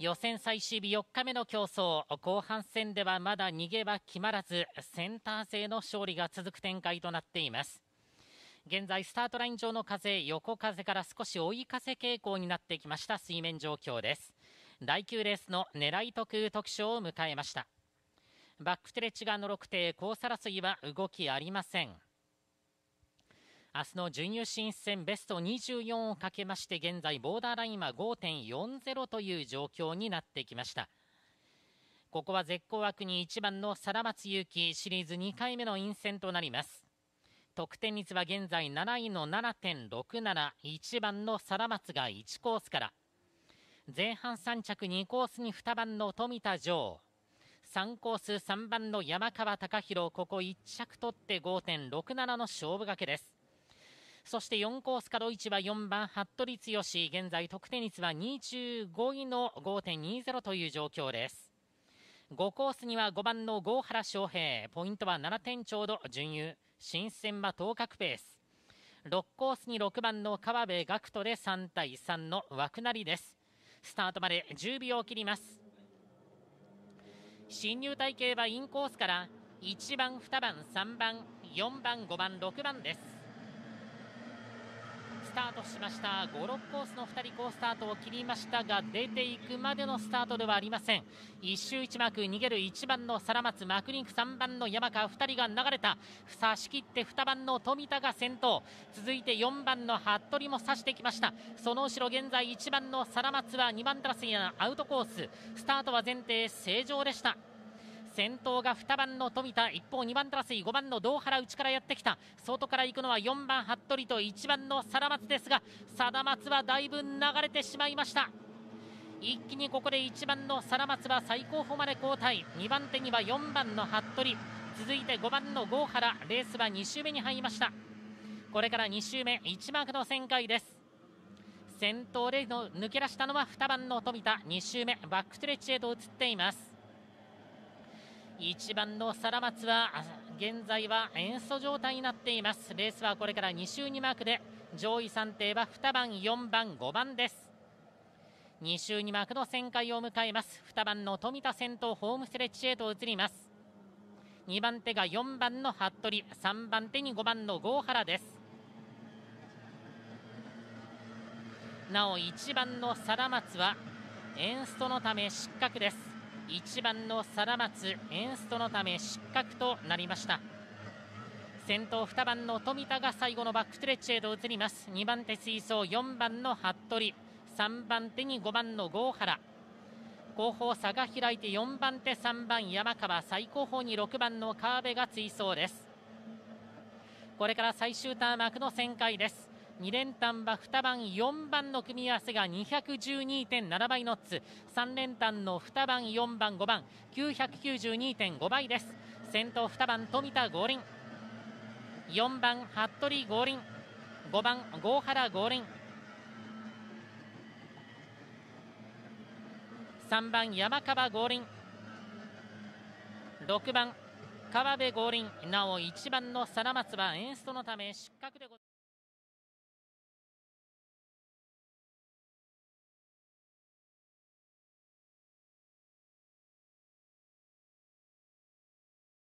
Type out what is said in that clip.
予選最終日4日目の競争後半戦ではまだ逃げは決まらずセンター勢の勝利が続く展開となっています現在スタートライン上の風横風から少し追い風傾向になってきました水面状況です第9レースの狙い特特賞を迎えましたバックトレッチガの6艇コーサラスは動きありません明日の準優進戦ベスト24をかけまして現在ボーダーラインは5.40という状況になってきましたここは絶好枠に1番のさ貞松勇輝シリーズ2回目の陰線となります得点率は現在7位の7.671番のさ貞松が1コースから前半3着2コースに2番の富田城3コース3番の山川隆弘ここ1着取って5.67の勝負がけですそして4コース角ら1は4番服部剛現在得点率は25位の5.20という状況です5コースには5番の郷原翔平ポイントは7点ちょうど準優新鮮は当確ペース6コースに6番の川辺学徒で3対3の枠なりですスタートまで10秒を切ります進入体系はインコースから1番2番3番4番5番6番ですスタートしました56コースの2人好スタートを切りましたが出ていくまでのスタートではありません1周1幕逃げる1番のサラマツマクリンク3番の山川2人が流れた差し切って2番の富田が先頭続いて4番の服部も差してきましたその後ろ現在1番のサラマツは2番手のアウトコーススタートは前提正常でした先頭が2番の富田一方2番手争い5番の堂原内からやってきた外から行くのは4番服部と1番の貞松ですが貞松はだいぶ流れてしまいました一気にここで1番の貞松は最高峰まで交代2番手には4番の服部続いて5番の郷原レースは2周目に入りましたこれから2周目1マークの旋回です先頭での抜け出したのは2番の富田2周目バックストレッチへと移っています1番の貞松は現在は塩素状態になっていますレースはこれから2周2マークで上位3艇は2番4番5番です2周2マークの旋回を迎えます2番の富田先頭ホームスレッチへと移ります2番手が4番の服部3番手に5番の郷原ですなお1番の貞松はエンストのため失格です1番の貞松エンストのため失格となりました先頭2番の富田が最後のバックストレッチへと移ります2番手水槽4番の服部3番手に5番の郷原後方差が開いて4番手3番山川最後方に6番の川辺が追走ですこれから最終ターン幕の旋回です2連単は2番4番の組み合わせが212.7倍ノッツ3連単の2番4番5番992.5倍です先頭2番富田五輪4番服部五輪5番郷原五輪3番山川五輪6番川辺五輪なお1番の貞松はエンストのため失格でございます